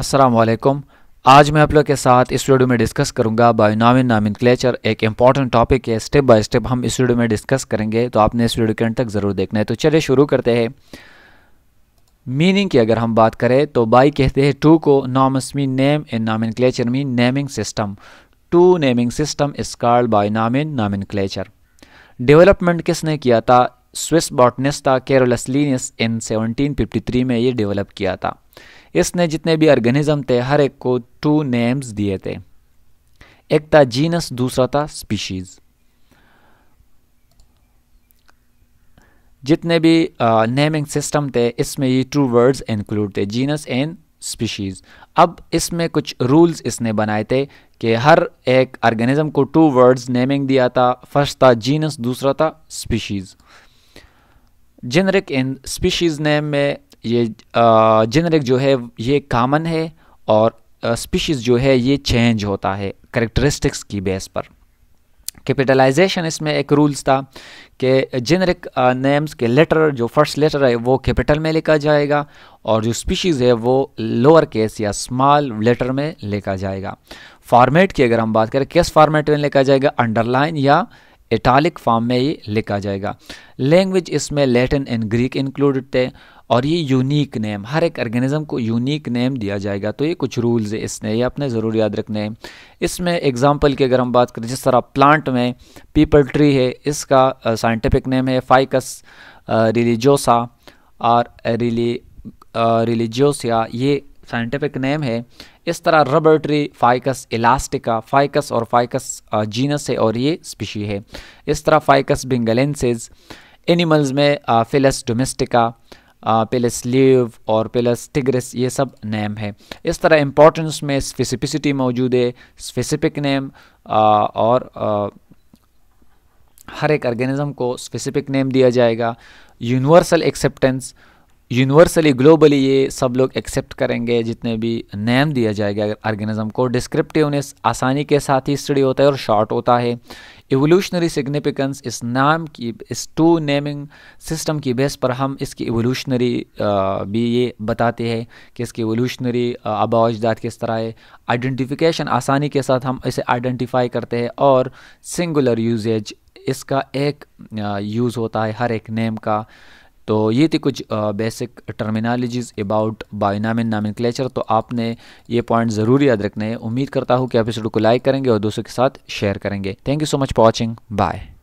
वालेकुम आज मैं आप लोग के साथ इस वीडियो में डिस्कस करूंगा बायोनामिन नामिन क्लेचर एक इंपॉर्टेंट टॉपिक है स्टेप बाय स्टेप हम इस वीडियो में डिस्कस करेंगे तो आपने इस वीडियो के अंत तक ज़रूर देखना है तो चलिए शुरू करते हैं मीनिंग की अगर हम बात करें तो बाई कहते हैं टू को nomos mean name in nomenclature mean naming system two naming system is called binomial nomenclature development किसने किया था स्विस बॉटनिस्ट था लीनियस इन 1753 में ये डेवलप किया था इसने जितने भी ऑर्गेनिज्म थे हर एक को टू नेम्स दिए थे एक था जीनस दूसरा था स्पीशीज़ जितने भी नेमिंग सिस्टम थे इसमें ये टू वर्ड्स इंक्लूड थे जीनस एंड स्पीशीज़ अब इसमें कुछ रूल्स इसने बनाए थे कि हर एक ऑर्गेनिज्म को टू वर्ड्स नेमिंग दिया था फर्स्ट था जीनस दूसरा था species generic in species name में ये जेनरिक जो है ये कामन है और स्पीशीज़ जो है ये चेंज होता है करेक्टरिस्टिक्स की बेस पर कैपिटलाइजेशन इसमें एक रूल्स था कि जेनरिक नेम्स के लेटर जो फर्स्ट लेटर है वो कैपिटल में लिखा जाएगा और जो स्पीशीज़ है वो लोअर केस या स्मॉल लेटर में लिखा जाएगा फॉर्मेट की अगर हम बात करें किस फॉर्मेट में लिखा जाएगा अंडरलाइन या इटालिक फॉर्म में ये लिखा जाएगा लैंग्वेज इसमें लैटिन एंड ग्रीक इंक्लूडेड थे और ये यूनिक नेम हर एक ऑर्गेनिज्म को यूनिक नेम दिया जाएगा तो ये कुछ रूल्स है इसने ये अपने ज़रूर याद रखने हैं इसमें एग्जांपल की अगर हम बात करें जिस तरह प्लांट में पीपल ट्री है इसका साइंटिफिक नेम है फाइकस रिलीजोसा और रिली रिलीजियोसिया ये साइंटिफिक नेम है इस तरह rubber tree Ficus elastica Ficus और फाइकस जीनस uh, है और ये स्पीशी है इस तरह फाइकस बिंगलेंसेज एनिमल्स में फिलस डोमेस्टिका पेलस लीव और पेलस टिग्रेस ये सब नेम है इस तरह इम्पोर्टेंस में स्पेसिफिसिटी मौजूद है स्पेसिफिक नेम uh, और uh, हर एक ऑर्गेनिज्म को स्पेसिफिक नेम दिया जाएगा यूनिवर्सल एक्सेप्टेंस यूनिवर्सली ग्लोबली ये सब लोग एक्सेप्ट करेंगे जितने भी नेम दिया जाएगा ऑर्गेनिज्म को डिस्क्रिप्टिवनेस आसानी के साथ ही स्टडी होता है और शॉर्ट होता है इवोल्यूशनरी सिग्निफिकेंस इस नाम की इस टू नेमिंग सिस्टम की बेस पर हम इसकी एवोल्यूशनरी भी ये बताते हैं कि इसकी इवोल्यूशनरी आबा अजदाद किस तरह है आइडेंटिफिकेशन आसानी के साथ हम इसे आइडेंटिफाई करते हैं और सिंगुलर यूजेज इसका एक यूज़ होता है हर एक नेम का तो ये थी कुछ basic terminologies about binomial nomenclature तो आपने ये पॉइंट ज़रूर याद रखने हैं उम्मीद करता हूँ कि आप इस वीडियो को लाइक करेंगे और दोस्तों के साथ शेयर करेंगे thank you so much for watching bye